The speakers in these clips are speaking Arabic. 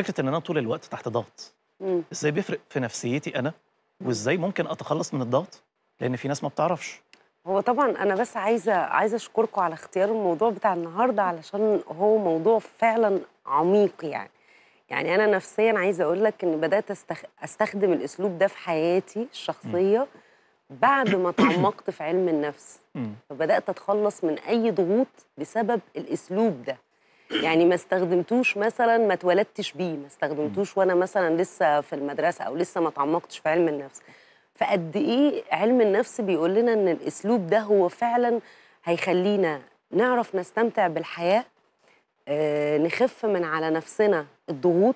فكره ان انا طول الوقت تحت ضغط ازاي بيفرق في نفسيتي انا وازاي ممكن اتخلص من الضغط لان في ناس ما بتعرفش هو طبعا انا بس عايزه عايزه اشكركم على اختيار الموضوع بتاع النهارده علشان هو موضوع فعلا عميق يعني يعني انا نفسيا عايزه اقول لك ان بدات أستخ... استخدم الاسلوب ده في حياتي الشخصيه بعد ما تعمقت في علم النفس فبدات اتخلص من اي ضغوط بسبب الاسلوب ده يعني ما استخدمتوش مثلا ما اتولدتش بيه ما استخدمتوش وانا مثلا لسه في المدرسه او لسه ما اتعمقتش في علم النفس فقد ايه علم النفس بيقول لنا ان الاسلوب ده هو فعلا هيخلينا نعرف نستمتع بالحياه آه، نخف من على نفسنا الضغوط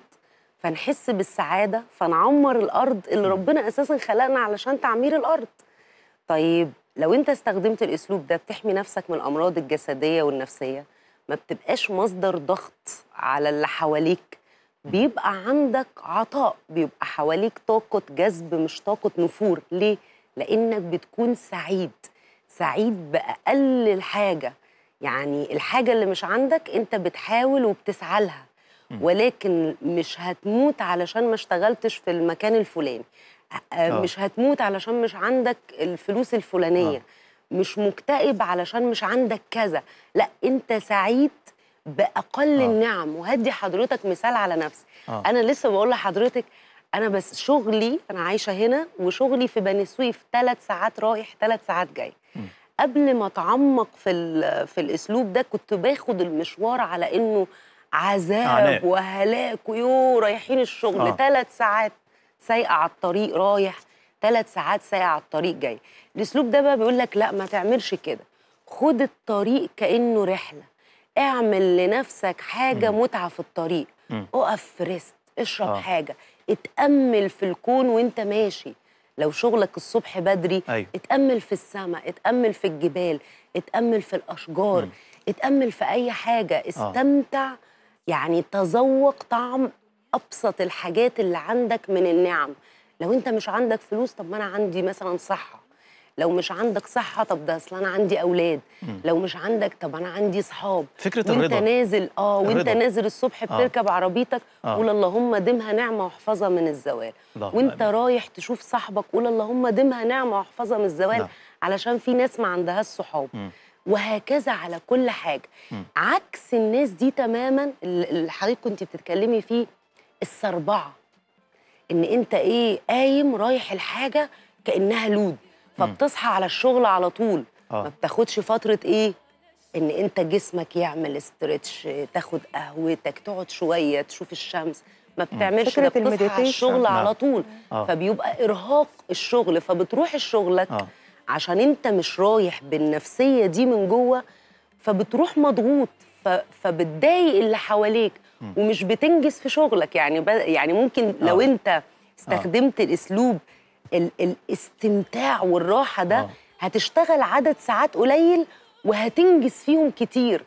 فنحس بالسعاده فنعمر الارض اللي ربنا اساسا خلقنا علشان تعمير الارض طيب لو انت استخدمت الاسلوب ده بتحمي نفسك من الامراض الجسديه والنفسيه ما بتبقاش مصدر ضغط على اللي حواليك بيبقى عندك عطاء بيبقى حواليك طاقة جذب مش طاقة نفور ليه؟ لأنك بتكون سعيد سعيد بأقل الحاجة يعني الحاجة اللي مش عندك أنت بتحاول وبتسعى لها ولكن مش هتموت علشان ما اشتغلتش في المكان الفلاني آه. مش هتموت علشان مش عندك الفلوس الفلانية آه. مش مكتئب علشان مش عندك كذا لا انت سعيد باقل آه. النعم وهدي حضرتك مثال على نفسي آه. انا لسه بقول لحضرتك انا بس شغلي انا عايشه هنا وشغلي في بني سويف ثلاث ساعات رايح ثلاث ساعات جاي م. قبل ما اتعمق في في الاسلوب ده كنت باخد المشوار على انه عذاب وهلاك ويو رايحين الشغل ثلاث آه. ساعات سايقه على الطريق رايح ثلاث ساعات ساعه على الطريق جاي الاسلوب ده بقى بيقول لك لا ما تعملش كده خد الطريق كانه رحله اعمل لنفسك حاجه مم. متعه في الطريق اقف ريست اشرب آه. حاجه اتامل في الكون وانت ماشي لو شغلك الصبح بدري أيوه. اتامل في السماء اتامل في الجبال اتامل في الاشجار مم. اتامل في اي حاجه آه. استمتع آه. يعني تذوق طعم ابسط الحاجات اللي عندك من النعم لو انت مش عندك فلوس طب ما انا عندي مثلا صحه لو مش عندك صحه طب ده اصل انا عندي اولاد مم. لو مش عندك طب انا عندي صحاب فكره وانت الرضا نازل اه وانت الرضا. نازل الصبح آه. بتركب آه. عربيتك آه. قول اللهم دمها نعمه واحفظها من الزوال وانت أمين. رايح تشوف صاحبك قول اللهم دمها نعمه واحفظها من الزوال ده. نعم. علشان في ناس ما عندهاش صحاب وهكذا على كل حاجه مم. عكس الناس دي تماما اللي حضرتك كنت بتتكلمي فيه السربعه ان انت ايه قايم رايح الحاجه كانها لود فبتصحى على الشغل على طول آه. ما بتاخدش فتره ايه ان انت جسمك يعمل استرتش تاخد قهوتك تقعد شويه تشوف الشمس ما بتعملش ده بتصحى على الشغل على نعم. طول آه. فبيبقى ارهاق الشغل فبتروح شغلك آه. عشان انت مش رايح بالنفسيه دي من جوه فبتروح مضغوط فبتضايق اللي حواليك ومش بتنجز في شغلك يعني يعني ممكن آه. لو انت آه. استخدمت الاسلوب ال الاستمتاع والراحه ده آه. هتشتغل عدد ساعات قليل وهتنجز فيهم كتير